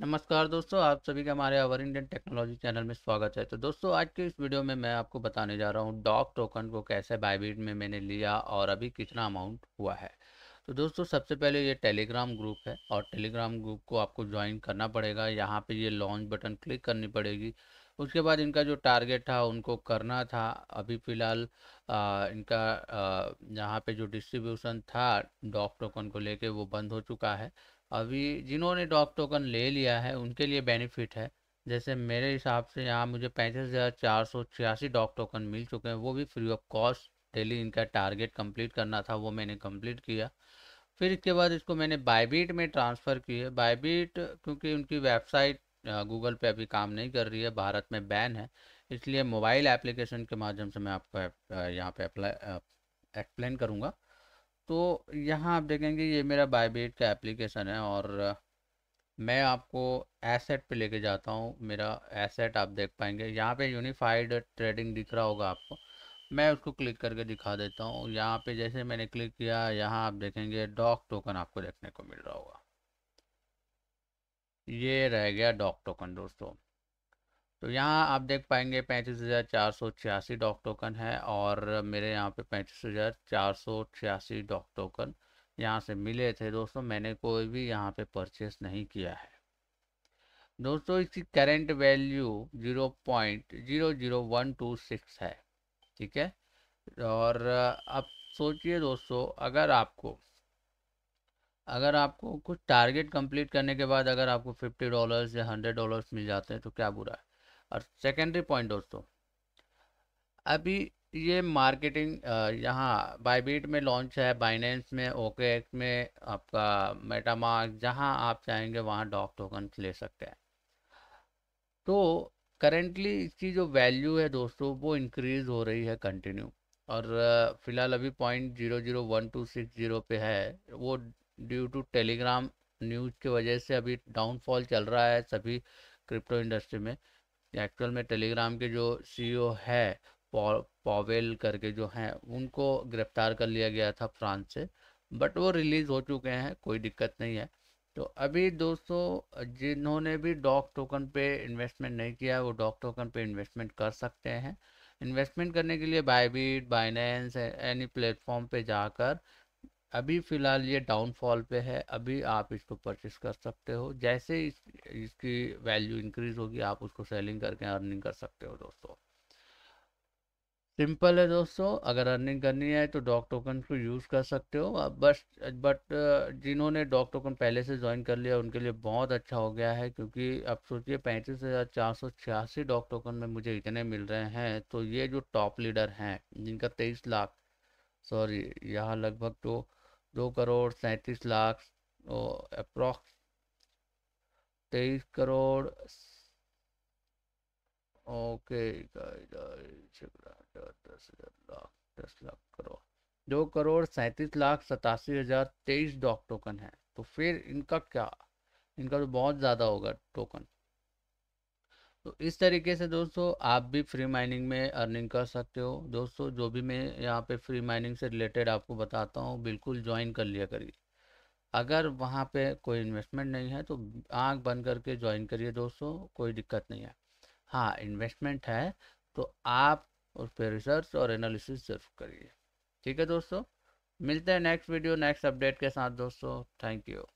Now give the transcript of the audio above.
नमस्कार दोस्तों आप सभी का हमारे अवर इंडियन टेक्नोलॉजी चैनल में स्वागत है तो दोस्तों आज के इस वीडियो में मैं आपको बताने जा रहा हूँ डॉक टोकन को कैसे बायबीट में मैंने लिया और अभी कितना अमाउंट हुआ है तो दोस्तों सबसे पहले ये टेलीग्राम ग्रुप है और टेलीग्राम ग्रुप को आपको ज्वाइन करना पड़ेगा यहाँ पर ये लॉन्च बटन क्लिक करनी पड़ेगी उसके बाद इनका जो टारगेट था उनको करना था अभी फ़िलहाल इनका यहाँ पे जो डिस्ट्रीब्यूशन था डॉक टोकन को लेके वो बंद हो चुका है अभी जिन्होंने डॉक टोकन ले लिया है उनके लिए बेनिफिट है जैसे मेरे हिसाब से यहाँ मुझे पैंतीस हज़ार चार सौ छियासी डॉक टोकन मिल चुके हैं वो भी फ्री ऑफ कॉस्ट डेली इनका टारगेट कंप्लीट करना था वो मैंने कंप्लीट किया फिर इसके बाद इसको मैंने बायबीट में ट्रांसफ़र की है बायबीट क्योंकि उनकी वेबसाइट गूगल पे अभी काम नहीं कर रही है भारत में बैन है इसलिए मोबाइल एप्लीकेशन के माध्यम से मैं आपको यहाँ पर अप्लाई एक्सप्लेन करूँगा तो यहाँ आप देखेंगे ये मेरा बायबेट का एप्लीकेशन है और मैं आपको एसेट पे लेके जाता हूँ मेरा एसेट आप देख पाएंगे यहाँ पे यूनिफाइड ट्रेडिंग दिख रहा होगा आपको मैं उसको क्लिक करके दिखा देता हूँ यहाँ पे जैसे मैंने क्लिक किया यहाँ आप देखेंगे डॉक टोकन आपको देखने को मिल रहा होगा ये रह गया डॉक टोकन दोस्तों तो यहाँ आप देख पाएंगे पैंतीस हज़ार चार सौ छियासी डॉक टोकन है और मेरे यहाँ पे पैंतीस हज़ार चार सौ छियासी डॉक टोकन यहाँ से मिले थे दोस्तों मैंने कोई भी यहाँ पे परचेस नहीं किया है दोस्तों इसकी current value zero point zero zero one two six है ठीक है और अब सोचिए दोस्तों अगर आपको अगर आपको कुछ टारगेट कंप्लीट करने के बाद अगर आपको फिफ्टी डॉलर्स या हंड्रेड डॉलर्स मिल जाते हैं तो क्या बुरा है और सेकेंडरी पॉइंट दोस्तों अभी ये मार्केटिंग यहाँ बाईबीट में लॉन्च है बाइनेंस में ओके एक्स में आपका मेटामार्क जहाँ आप चाहेंगे वहाँ डॉक टोकन ले सकते हैं तो करेंटली इसकी जो वैल्यू है दोस्तों वो इंक्रीज़ हो रही है कंटिन्यू और फिलहाल अभी point zero zero one two six zero पे है वो ड्यू टू टेलीग्राम न्यूज़ की वजह से अभी डाउनफॉल चल रहा है सभी क्रिप्टो इंडस्ट्री में एक्चुअल में टेलीग्राम के जो सीईओ e है पॉवेल करके जो हैं उनको गिरफ्तार कर लिया गया था फ्रांस से बट वो रिलीज़ हो चुके हैं कोई दिक्कत नहीं है तो अभी दोस्तों जिन्होंने भी डॉक टोकन पे इन्वेस्टमेंट नहीं किया वो डॉक टोकन पे इन्वेस्टमेंट कर सकते हैं इन्वेस्टमेंट करने के लिए बायबीट बाइनेंस एनी प्लेटफॉर्म पे जाकर अभी फ़िलहाल ये डाउनफॉल पे है अभी आप इसको परचेस कर सकते हो जैसे इस, इसकी वैल्यू इंक्रीज़ होगी आप उसको सेलिंग करके अर्निंग कर सकते हो दोस्तों सिंपल है दोस्तों अगर अर्निंग करनी है तो डॉक टोकन को यूज़ कर सकते हो अब बस बट जिन्होंने डॉक टोकन पहले से ज्वाइन कर लिया उनके लिए बहुत अच्छा हो गया है क्योंकि अब सोचिए पैंतीस हज़ार चार सौ छियासी डॉक टोकन में मुझे इतने मिल रहे हैं तो ये जो टॉप लीडर हैं जिनका तेईस लाख सॉरी यहाँ लगभग तो दो करोड़ सैंतीस लाख अप्रॉक्स तेईस करोड़ ओके दस हजार लाख दस लाख करोड़ दो करोड़ सैंतीस लाख सतासी हज़ार तेईस डॉक टोकन है तो फिर इनका क्या इनका तो बहुत ज़्यादा होगा टोकन तो इस तरीके से दोस्तों आप भी फ्री माइनिंग में अर्निंग कर सकते हो दोस्तों जो भी मैं यहाँ पे फ्री माइनिंग से रिलेटेड आपको बताता हूँ बिल्कुल ज्वाइन कर लिया करिए अगर वहाँ पे कोई इन्वेस्टमेंट नहीं है तो आँख बंद करके ज्वाइन करिए दोस्तों कोई दिक्कत नहीं है हाँ इन्वेस्टमेंट है तो आप उस पर रिसर्च और एनालिसिस जरूर करिए ठीक है दोस्तों मिलते हैं नेक्स्ट वीडियो नेक्स्ट अपडेट के साथ दोस्तों थैंक यू